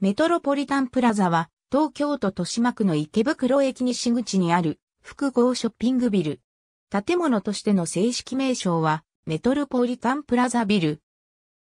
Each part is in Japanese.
メトロポリタンプラザは、東京都豊島区の池袋駅西口にある複合ショッピングビル。建物としての正式名称は、メトロポリタンプラザビル。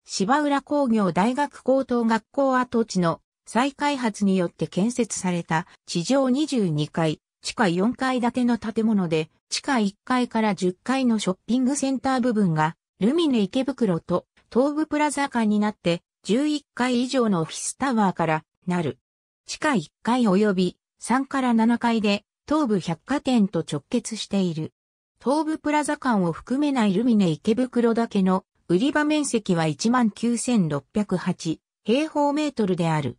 芝浦工業大学高等学校跡地の再開発によって建設された地上22階、地下4階建ての建物で、地下1階から10階のショッピングセンター部分が、ルミネ池袋と東武プラザ間になって11階以上のオフィスタワーからなる。地下1階及び3から7階で東武百貨店と直結している。東武プラザ間を含めないルミネ池袋だけの売り場面積は19,608平方メートルである。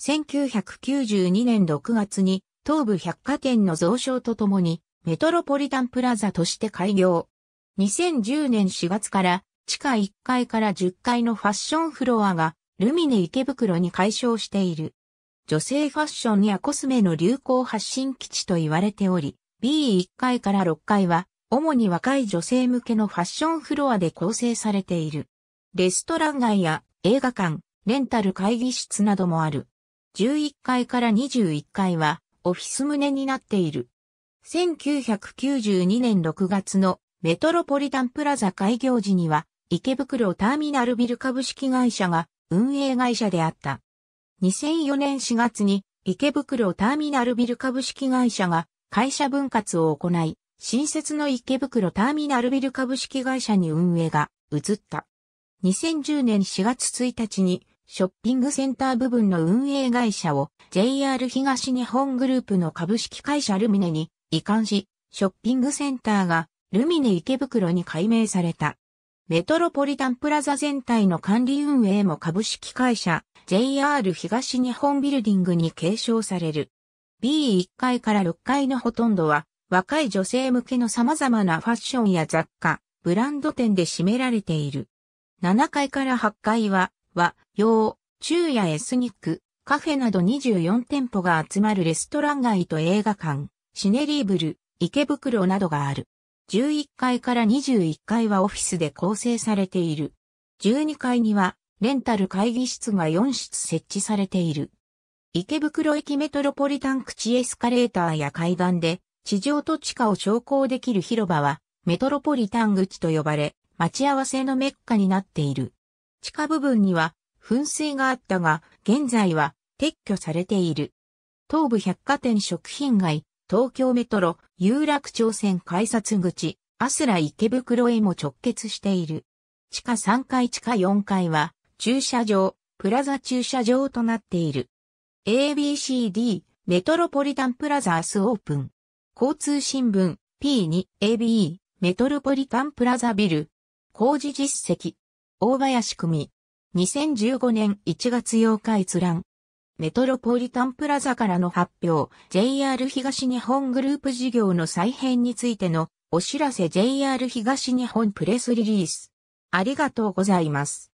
1992年6月に東武百貨店の増床とともにメトロポリタンプラザとして開業。2010年4月から地下1階から10階のファッションフロアがルミネ池袋に解消している。女性ファッションやコスメの流行発信基地と言われており、B1 階から6階は主に若い女性向けのファッションフロアで構成されている。レストラン街や映画館、レンタル会議室などもある。11階から21階はオフィス棟になっている。1992年6月のメトロポリタンプラザ開業時には池袋ターミナルビル株式会社が運営会社であった。2004年4月に池袋ターミナルビル株式会社が会社分割を行い、新設の池袋ターミナルビル株式会社に運営が移った。2010年4月1日にショッピングセンター部分の運営会社を JR 東日本グループの株式会社ルミネに移管し、ショッピングセンターがルミネ池袋に改名された。メトロポリタンプラザ全体の管理運営も株式会社 JR 東日本ビルディングに継承される。B1 階から6階のほとんどは若い女性向けの様々なファッションや雑貨、ブランド店で占められている。7階から8階は和、洋、中やエスニック、カフェなど24店舗が集まるレストラン街と映画館、シネリーブル、池袋などがある。11階から21階はオフィスで構成されている。12階にはレンタル会議室が4室設置されている。池袋駅メトロポリタン口エスカレーターや階段で地上と地下を昇降できる広場はメトロポリタン口と呼ばれ待ち合わせのメッカになっている。地下部分には噴水があったが現在は撤去されている。東武百貨店食品街東京メトロ、有楽町線改札口、アスラ池袋へも直結している。地下3階地下4階は、駐車場、プラザ駐車場となっている。ABCD、メトロポリタンプラザースオープン。交通新聞、P2、ABE、メトロポリタンプラザビル。工事実績。大林組。2015年1月8日閲覧。メトロポリタンプラザからの発表、JR 東日本グループ事業の再編についてのお知らせ JR 東日本プレスリリース。ありがとうございます。